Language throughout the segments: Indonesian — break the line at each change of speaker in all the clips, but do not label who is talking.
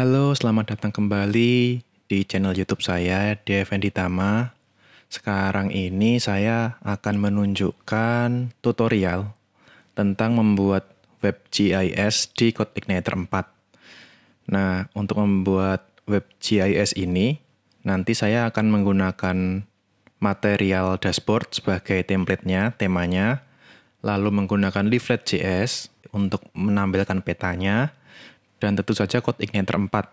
Halo, selamat datang kembali di channel YouTube saya, Devendi Tama. Sekarang ini saya akan menunjukkan tutorial tentang membuat web GIS di CodeIgniter 4. Nah, untuk membuat web GIS ini, nanti saya akan menggunakan material dashboard sebagai template-nya, temanya, lalu menggunakan leaflet untuk menampilkan petanya, dan tentu saja code igniter terempat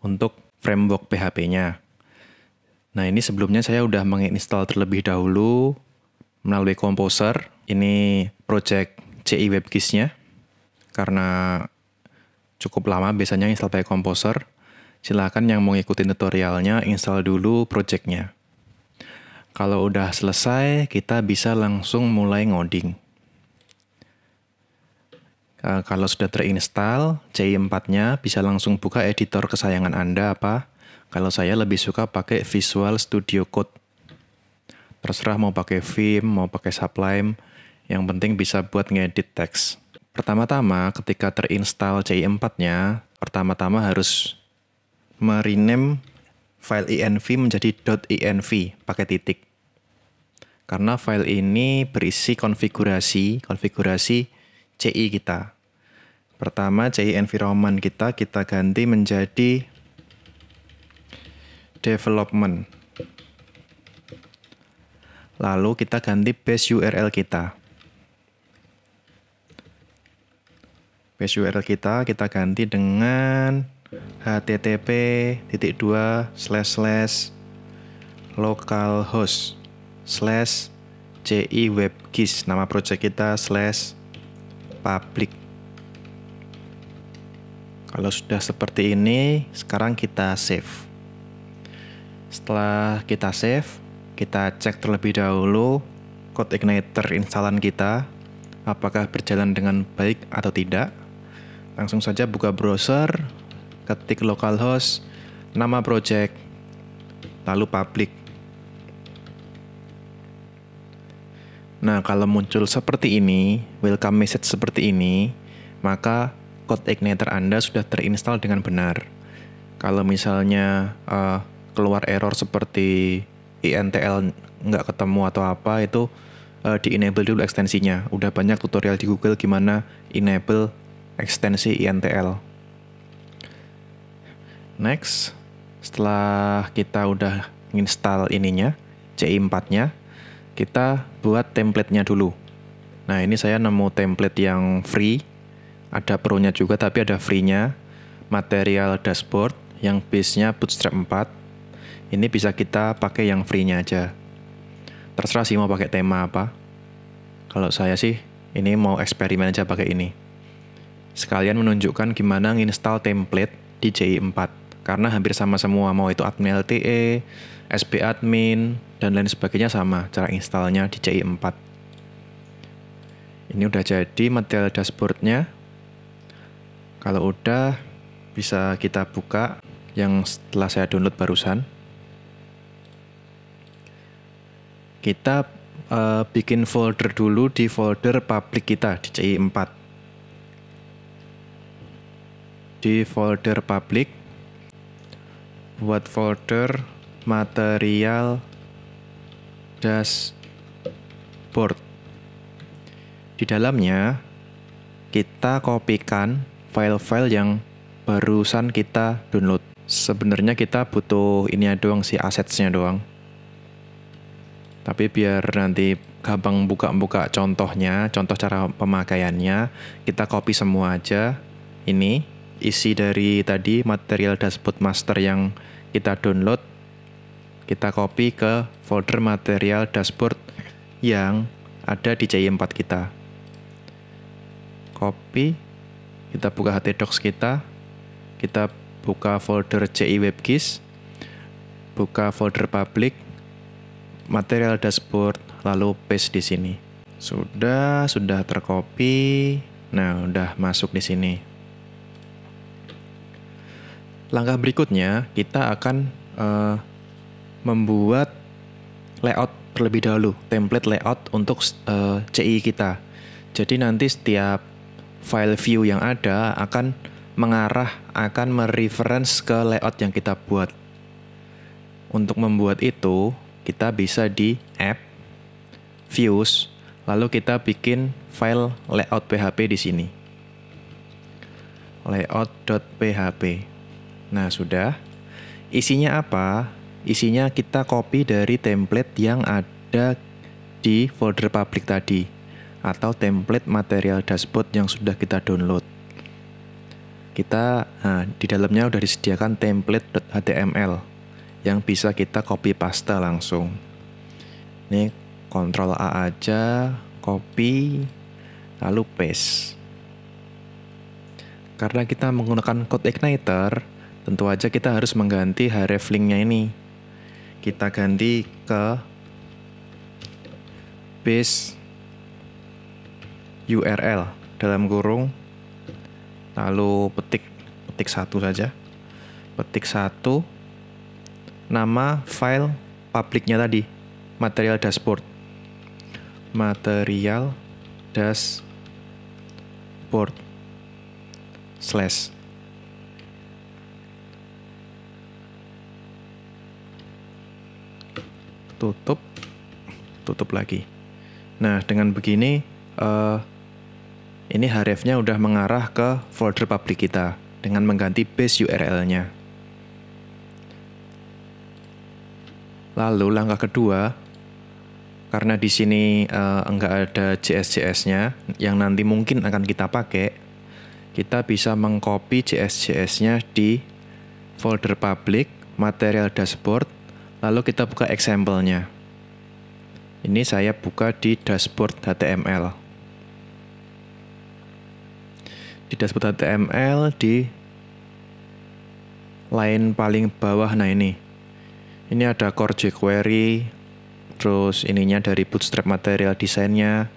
untuk framework PHP-nya. Nah ini sebelumnya saya sudah menginstal terlebih dahulu melalui Composer. Ini project CI WebKis-nya karena cukup lama biasanya install pakai Composer. Silahkan yang mau ngikutin tutorialnya install dulu projectnya. Kalau udah selesai, kita bisa langsung mulai ngoding. Eh, kalau sudah terinstall CI4-nya bisa langsung buka editor kesayangan Anda apa. Kalau saya lebih suka pakai Visual Studio Code. Terserah mau pakai Vim, mau pakai Sublime, yang penting bisa buat ngedit teks. Pertama-tama ketika terinstall CI4-nya, pertama-tama harus merename file env menjadi .env pakai titik. Karena file ini berisi konfigurasi, konfigurasi CI kita. Pertama CI environment kita kita ganti menjadi development. Lalu kita ganti base URL kita. Base URL kita kita ganti dengan http titik dua localhost slash ci webgis nama project kita slash public. Kalau sudah seperti ini, sekarang kita save. Setelah kita save, kita cek terlebih dahulu code igniter instalan kita apakah berjalan dengan baik atau tidak. Langsung saja buka browser, ketik localhost, nama project, lalu public. Nah, kalau muncul seperti ini, welcome message seperti ini, maka code igniter Anda sudah terinstall dengan benar. Kalau misalnya uh, keluar error seperti INTL nggak ketemu atau apa, itu uh, di-enable dulu ekstensinya. Udah banyak tutorial di Google gimana enable ekstensi INTL. Next, setelah kita udah install ininya, CI4-nya, kita buat templatenya dulu. Nah ini saya nemu template yang free, ada pro-nya juga tapi ada free-nya, material dashboard yang base-nya Bootstrap 4. Ini bisa kita pakai yang free-nya aja. Terserah sih mau pakai tema apa. Kalau saya sih ini mau eksperimen aja pakai ini. Sekalian menunjukkan gimana nginstal template di JI4 karena hampir sama semua mau itu admin LTE, SP admin dan lain sebagainya sama cara installnya di CI4. Ini udah jadi material dashboardnya. Kalau udah bisa kita buka yang setelah saya download barusan. Kita uh, bikin folder dulu di folder public kita di CI4. Di folder public buat folder material dashboard. Di dalamnya kita kopikan file-file yang barusan kita download. Sebenarnya kita butuh ini doang sih asetnya doang. Tapi biar nanti gampang buka-buka contohnya, contoh cara pemakaiannya, kita copy semua aja ini isi dari tadi material dashboard master yang kita download kita copy ke folder material dashboard yang ada di CI4 kita copy kita buka htdocs kita kita buka folder CI WebGIS buka folder public material dashboard lalu paste di sini sudah sudah tercopy nah udah masuk di sini langkah berikutnya kita akan uh, membuat layout terlebih dahulu, template layout untuk uh, eh, CI kita. Jadi nanti setiap file view yang ada akan mengarah akan mereference ke layout yang kita buat. Untuk membuat itu, kita bisa di app views lalu kita bikin file layout PHP di sini. layout.php Nah, sudah. Isinya apa? Isinya kita copy dari template yang ada di folder public tadi atau template material dashboard yang sudah kita download. Kita nah, di dalamnya sudah disediakan template.html yang bisa kita copy paste langsung. Ini Ctrl A aja, copy, lalu paste. Karena kita menggunakan code igniter, tentu aja kita harus mengganti href linknya ini. Kita ganti ke base URL dalam kurung lalu petik petik satu saja petik satu nama file publiknya tadi material dashboard material dashboard slash tutup, tutup lagi. Nah, dengan begini uh, ini hrefnya udah mengarah ke folder public kita dengan mengganti base URL-nya. Lalu langkah kedua, karena di sini uh, enggak ada JSJS-nya yang nanti mungkin akan kita pakai, kita bisa mengcopy JSJS-nya di folder public material dashboard Lalu kita buka example-nya. Ini saya buka di dashboard HTML. Di dashboard HTML di line paling bawah nah ini. Ini ada core jQuery, terus ininya dari bootstrap material desainnya.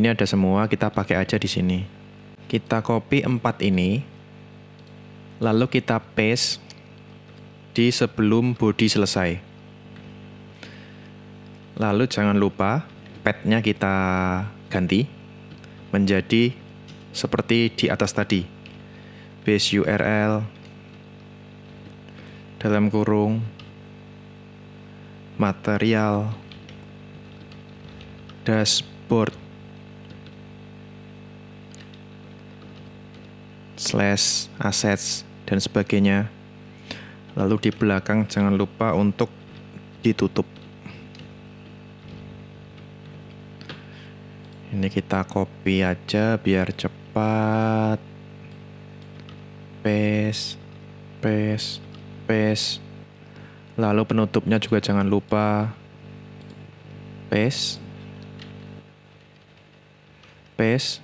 Ini ada semua, kita pakai aja di sini. Kita copy 4 ini. Lalu kita paste di sebelum body selesai. Lalu jangan lupa padnya kita ganti menjadi seperti di atas tadi. Base URL dalam kurung material dashboard slash assets dan sebagainya lalu di belakang jangan lupa untuk ditutup Ini kita copy aja biar cepat. Paste, paste, paste. Lalu penutupnya juga jangan lupa paste. Paste.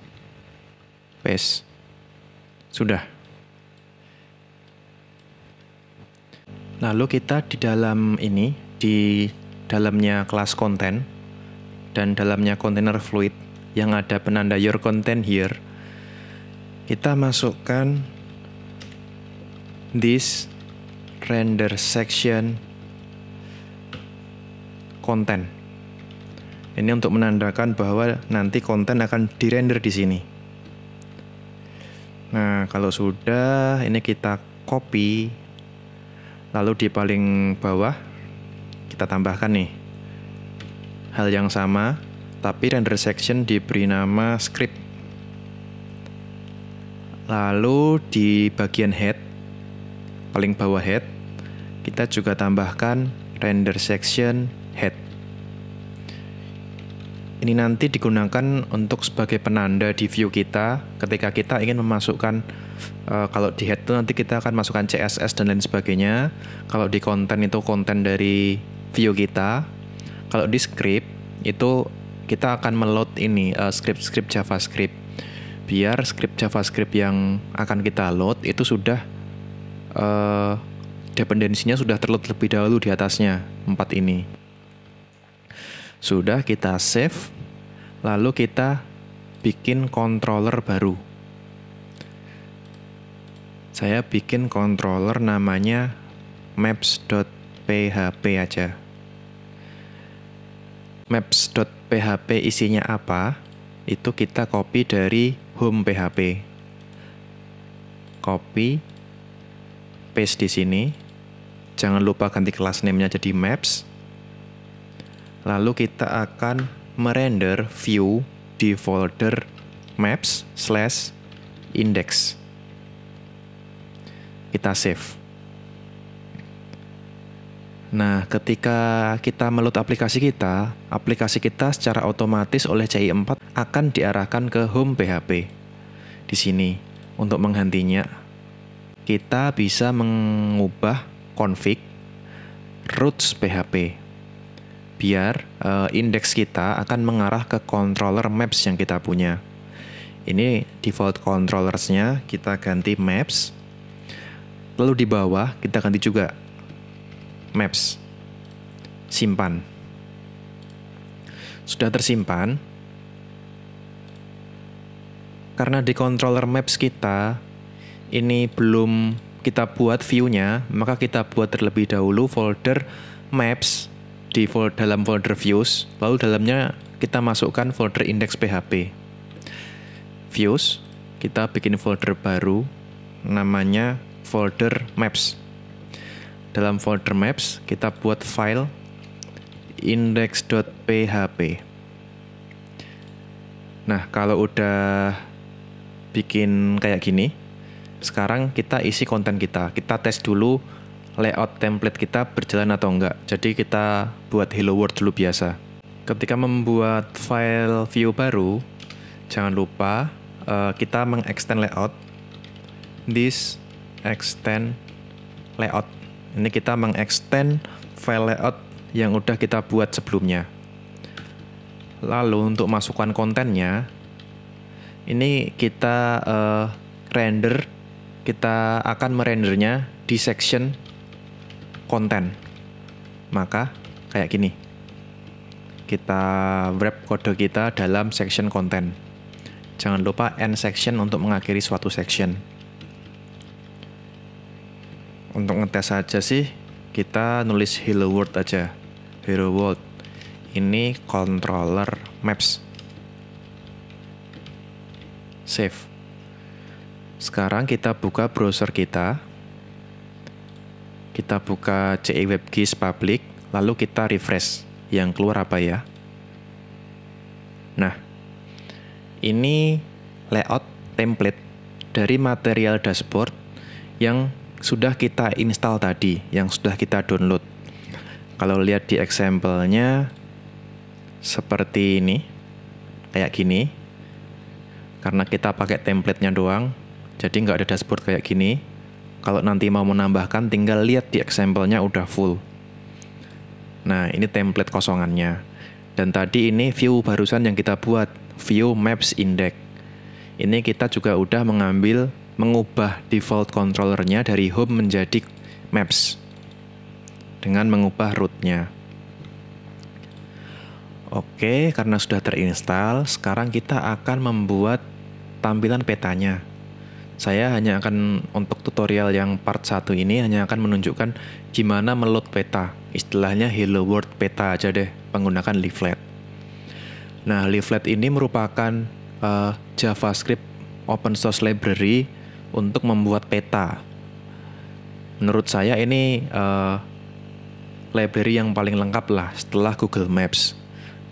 Paste. Sudah. Lalu kita di dalam ini di dalamnya kelas konten dan dalamnya kontainer fluid yang ada penanda your content here kita masukkan this render section content Ini untuk menandakan bahwa nanti konten akan dirender di sini. Nah, kalau sudah ini kita copy lalu di paling bawah kita tambahkan nih hal yang sama tapi render section diberi nama script. Lalu di bagian head, paling bawah head, kita juga tambahkan render section head. Ini nanti digunakan untuk sebagai penanda di view kita ketika kita ingin memasukkan e, kalau di head itu nanti kita akan masukkan CSS dan lain sebagainya. Kalau di konten itu konten dari view kita. Kalau di script itu kita akan meload ini uh, script-script JavaScript biar script JavaScript yang akan kita load itu sudah uh, dependensinya sudah terload lebih dahulu di atasnya empat ini. Sudah kita save, lalu kita bikin controller baru. Saya bikin controller namanya maps.php aja. maps.php PHP isinya apa, itu kita copy dari home PHP. Copy, paste di sini. Jangan lupa ganti kelas name-nya jadi maps. Lalu kita akan merender view di folder maps slash index. Kita save. Nah, ketika kita melut aplikasi kita, aplikasi kita secara otomatis oleh CI4 akan diarahkan ke home PHP. Di sini, untuk menghentinya, kita bisa mengubah config roots PHP biar uh, indeks kita akan mengarah ke controller maps yang kita punya. Ini default controllersnya kita ganti maps. Lalu di bawah kita ganti juga maps. Simpan. Sudah tersimpan. Karena di controller maps kita ini belum kita buat view-nya, maka kita buat terlebih dahulu folder maps di fold, dalam folder views, lalu dalamnya kita masukkan folder index PHP. Views, kita bikin folder baru namanya folder maps dalam folder maps kita buat file index.php nah kalau udah bikin kayak gini sekarang kita isi konten kita kita tes dulu layout template kita berjalan atau enggak jadi kita buat hello world dulu biasa ketika membuat file view baru jangan lupa uh, kita mengextend layout this extend layout ini kita mengextend file layout yang udah kita buat sebelumnya. Lalu untuk masukkan kontennya, ini kita uh, render, kita akan merendernya di section konten. Maka kayak gini. Kita wrap kode kita dalam section konten. Jangan lupa end section untuk mengakhiri suatu section untuk ngetes aja sih kita nulis hello world aja hello world ini controller maps save sekarang kita buka browser kita kita buka cewebgis public lalu kita refresh yang keluar apa ya nah ini layout template dari material dashboard yang sudah kita install tadi, yang sudah kita download. Kalau lihat di examplenya seperti ini, kayak gini. Karena kita pakai templatenya doang, jadi nggak ada dashboard kayak gini. Kalau nanti mau menambahkan, tinggal lihat di examplenya udah full. Nah, ini template kosongannya. Dan tadi ini view barusan yang kita buat, view maps index. Ini kita juga udah mengambil mengubah default controllernya dari home menjadi maps dengan mengubah rootnya. Oke, karena sudah terinstall, sekarang kita akan membuat tampilan petanya. Saya hanya akan untuk tutorial yang part 1 ini hanya akan menunjukkan gimana meload peta. Istilahnya hello world peta aja deh, menggunakan leaflet. Nah, leaflet ini merupakan uh, JavaScript open source library untuk membuat peta. Menurut saya ini uh, library yang paling lengkap lah setelah Google Maps.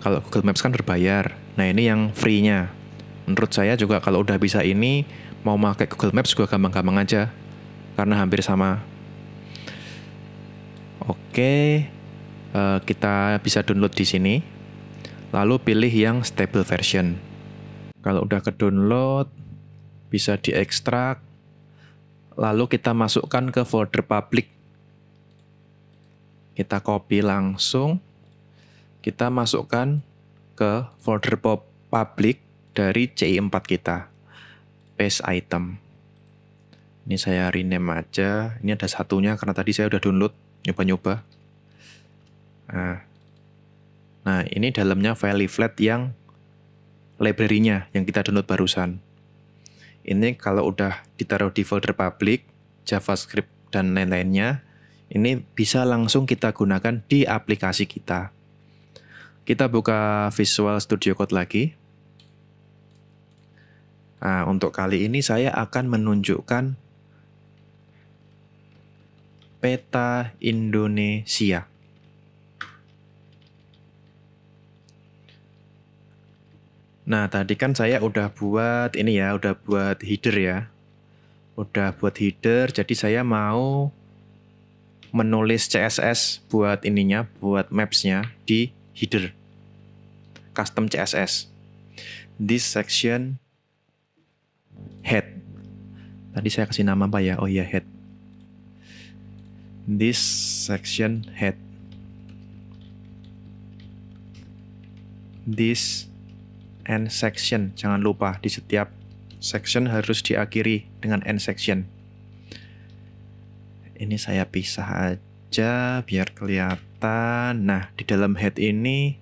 Kalau Google Maps kan berbayar. Nah, ini yang free-nya. Menurut saya juga kalau udah bisa ini mau pakai Google Maps juga gampang-gampang aja karena hampir sama. Oke, uh, kita bisa download di sini. Lalu pilih yang stable version. Kalau udah ke download, bisa diekstrak, Lalu kita masukkan ke folder public. Kita copy langsung. Kita masukkan ke folder public dari CI4 kita. Paste item. Ini saya rename aja. Ini ada satunya karena tadi saya udah download nyoba-nyoba. Nah, nah ini dalamnya file leaflet yang library-nya yang kita download barusan ini kalau udah ditaruh di folder public, JavaScript dan lain-lainnya, ini bisa langsung kita gunakan di aplikasi kita. Kita buka Visual Studio Code lagi. Nah, untuk kali ini saya akan menunjukkan peta Indonesia. Nah, tadi kan saya udah buat ini ya, udah buat header ya. Udah buat header, jadi saya mau menulis CSS buat ininya, buat maps-nya di header. Custom CSS. This section head. Tadi saya kasih nama apa ya? Oh iya, head. This section head. This end section. Jangan lupa di setiap section harus diakhiri dengan end section. Ini saya pisah aja biar kelihatan. Nah, di dalam head ini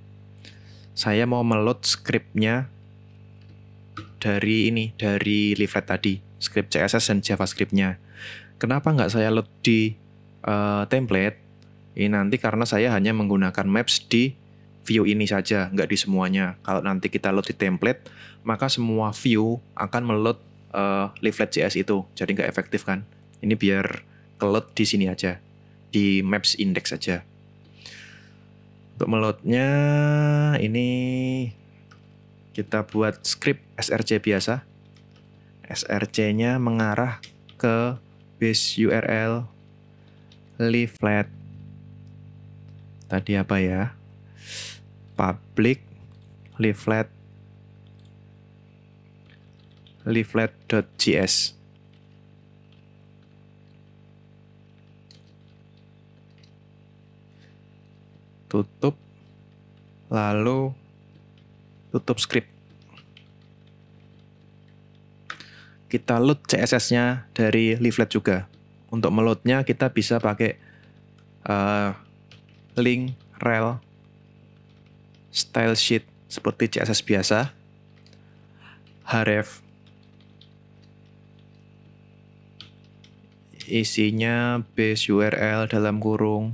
saya mau meload scriptnya dari ini, dari leaflet tadi. Script CSS dan JavaScript-nya. Kenapa nggak saya load di uh, template? Ini nanti karena saya hanya menggunakan maps di view ini saja, nggak di semuanya. Kalau nanti kita load di template, maka semua view akan meload uh, leaflet JS itu, jadi nggak efektif kan? Ini biar keload di sini aja, di maps index aja. Untuk meloadnya ini kita buat script src biasa. SRC-nya mengarah ke base URL leaflet. Tadi apa ya? public leaflet leaflet.js tutup lalu tutup script kita load CSS-nya dari leaflet juga. Untuk meloadnya kita bisa pakai uh, link rel style sheet seperti CSS biasa, href isinya base URL dalam kurung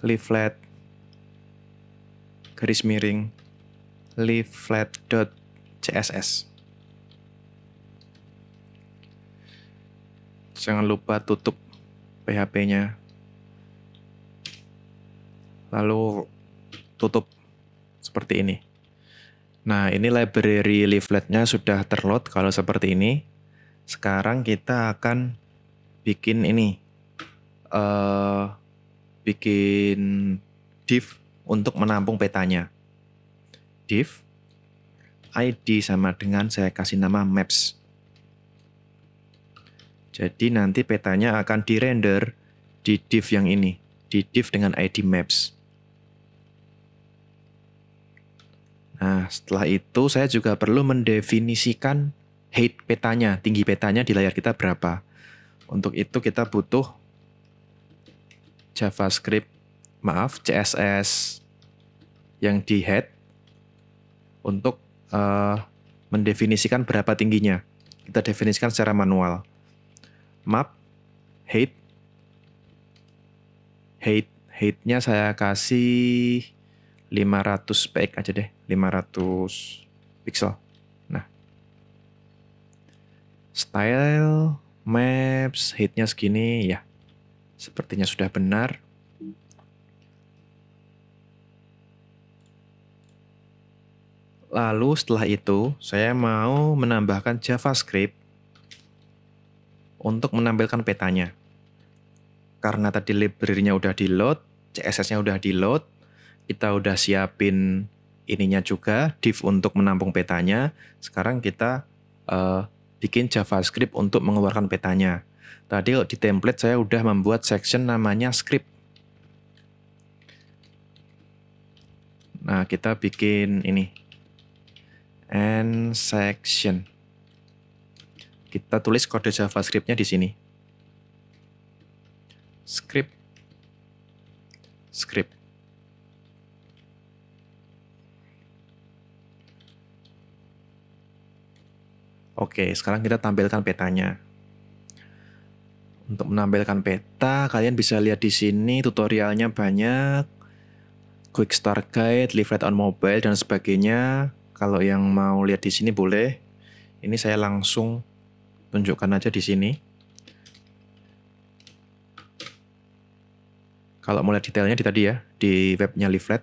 leaflet garis miring leaflet.css jangan lupa tutup PHP-nya lalu tutup seperti ini. Nah, ini library leafletnya sudah terload kalau seperti ini. Sekarang kita akan bikin ini. Uh, bikin div untuk menampung petanya. Div ID sama dengan saya kasih nama maps. Jadi nanti petanya akan dirender di div yang ini, di div dengan ID maps. Nah, setelah itu saya juga perlu mendefinisikan height petanya, tinggi petanya di layar kita berapa. Untuk itu kita butuh JavaScript, maaf, CSS yang di head untuk uh, mendefinisikan berapa tingginya. Kita definisikan secara manual. Map, height, height, heightnya saya kasih 500 px aja deh. 500 pixel. Nah, style maps hitnya segini ya. Sepertinya sudah benar. Lalu setelah itu saya mau menambahkan JavaScript untuk menampilkan petanya. Karena tadi library-nya udah di-load, CSS-nya udah di-load, kita udah siapin ininya juga div untuk menampung petanya. Sekarang kita uh, bikin JavaScript untuk mengeluarkan petanya. Tadi di template saya udah membuat section namanya script. Nah, kita bikin ini. And section. Kita tulis kode JavaScript-nya di sini. Script. Script. Oke, sekarang kita tampilkan petanya. Untuk menampilkan peta, kalian bisa lihat di sini tutorialnya banyak. Quick Start Guide, Leaflet on Mobile, dan sebagainya. Kalau yang mau lihat di sini boleh. Ini saya langsung tunjukkan aja di sini. Kalau mau lihat detailnya di tadi ya, di webnya Leaflet.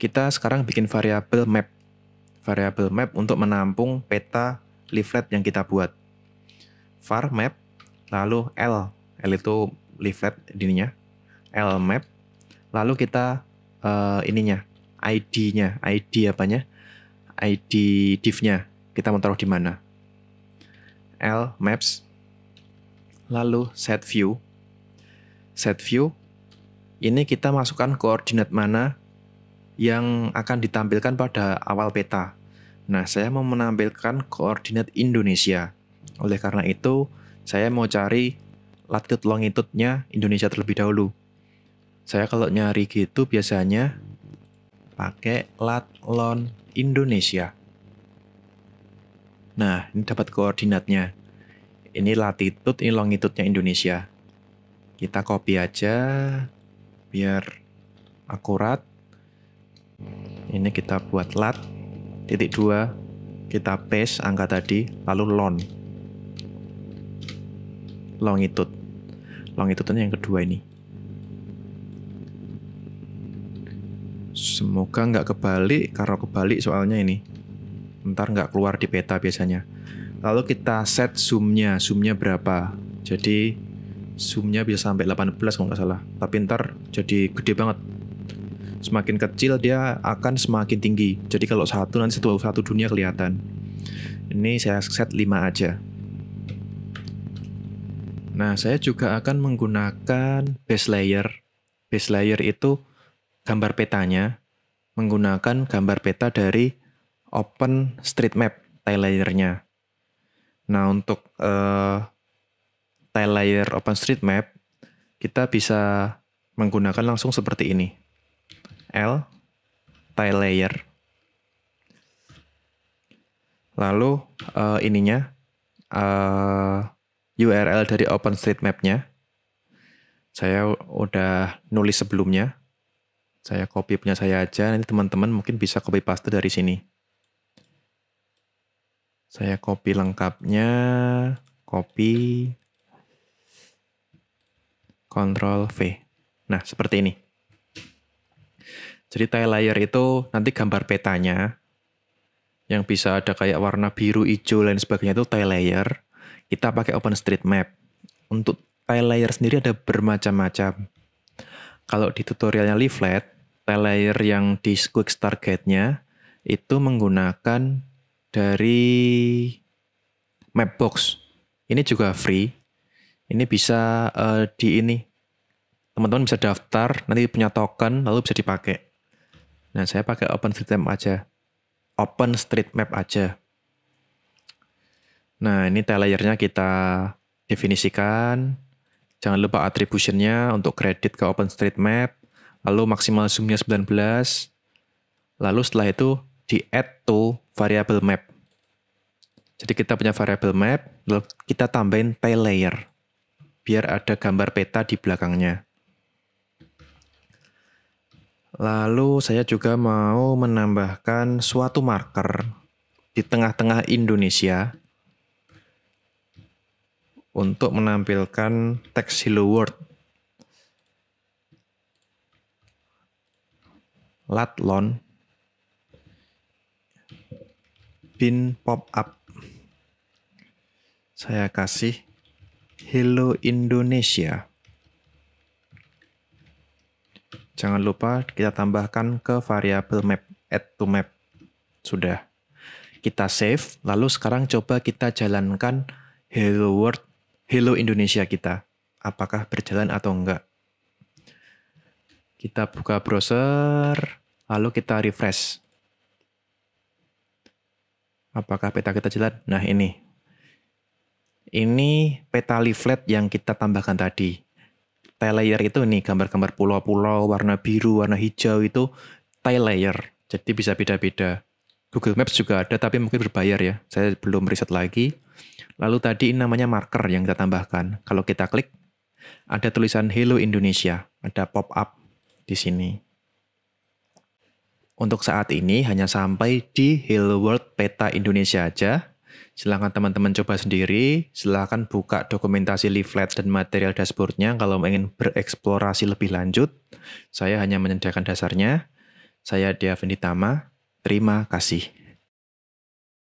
Kita sekarang bikin variabel map variable map untuk menampung peta leaflet yang kita buat. var map, lalu L, L itu leaflet ininya, L map, lalu kita uh, ininya, ID-nya, ID apanya, ID div-nya, kita mau taruh di mana. L maps, lalu set view, set view, ini kita masukkan koordinat mana yang akan ditampilkan pada awal peta. Nah, saya mau menampilkan koordinat Indonesia. Oleh karena itu, saya mau cari latitude longitude-nya Indonesia terlebih dahulu. Saya kalau nyari gitu biasanya pakai lat lon Indonesia. Nah, ini dapat koordinatnya. Ini latitude, ini longitude-nya Indonesia. Kita copy aja biar akurat. Ini kita buat lat titik dua kita paste angka tadi lalu long longitude longitude yang kedua ini semoga nggak kebalik karena kebalik soalnya ini ntar nggak keluar di peta biasanya lalu kita set zoomnya zoomnya berapa jadi zoomnya bisa sampai 18 kalau nggak salah tapi ntar jadi gede banget Semakin kecil dia akan semakin tinggi. Jadi kalau satu nanti satu satu dunia kelihatan. Ini saya set 5 aja. Nah, saya juga akan menggunakan base layer. Base layer itu gambar petanya menggunakan gambar peta dari Open Street Map tile layernya. Nah, untuk uh, tile layer Open Street Map kita bisa menggunakan langsung seperti ini. L tile layer. Lalu uh, ininya uh, eh, URL dari OpenStreetMap-nya. Saya udah nulis sebelumnya. Saya copy punya saya aja. Nanti teman-teman mungkin bisa copy paste dari sini. Saya copy lengkapnya, copy, Ctrl V. Nah, seperti ini. Jadi tile layer itu nanti gambar petanya yang bisa ada kayak warna biru, hijau, lain sebagainya itu tile layer. Kita pakai Open Street Map Untuk tile layer sendiri ada bermacam-macam. Kalau di tutorialnya leaflet, tile layer yang di quick start guide-nya itu menggunakan dari Mapbox. Ini juga free. Ini bisa uh, di ini. Teman-teman bisa daftar, nanti punya token lalu bisa dipakai. Nah, saya pakai OpenStreetMap aja. OpenStreetMap aja. Nah, ini tile layernya kita definisikan. Jangan lupa attribution untuk kredit ke OpenStreetMap. Lalu maksimal zoom-nya 19. Lalu setelah itu di add to variable map. Jadi kita punya variable map, lalu kita tambahin tile layer. Biar ada gambar peta di belakangnya. Lalu saya juga mau menambahkan suatu marker di tengah-tengah Indonesia untuk menampilkan teks Hello World. Latlon bin pop up. Saya kasih Hello Indonesia. Jangan lupa kita tambahkan ke variabel map, add to map. Sudah. Kita save, lalu sekarang coba kita jalankan hello world, hello Indonesia kita. Apakah berjalan atau enggak. Kita buka browser, lalu kita refresh. Apakah peta kita jalan? Nah ini. Ini peta leaflet yang kita tambahkan tadi tie layer itu nih gambar-gambar pulau-pulau warna biru, warna hijau itu tie layer. Jadi bisa beda-beda. Google Maps juga ada tapi mungkin berbayar ya. Saya belum riset lagi. Lalu tadi namanya marker yang kita tambahkan. Kalau kita klik ada tulisan Hello Indonesia, ada pop up di sini. Untuk saat ini hanya sampai di Hello World Peta Indonesia aja. Silahkan teman-teman coba sendiri, silahkan buka dokumentasi leaflet dan material dashboardnya kalau ingin bereksplorasi lebih lanjut. Saya hanya menyediakan dasarnya. Saya Dev Tama, terima kasih.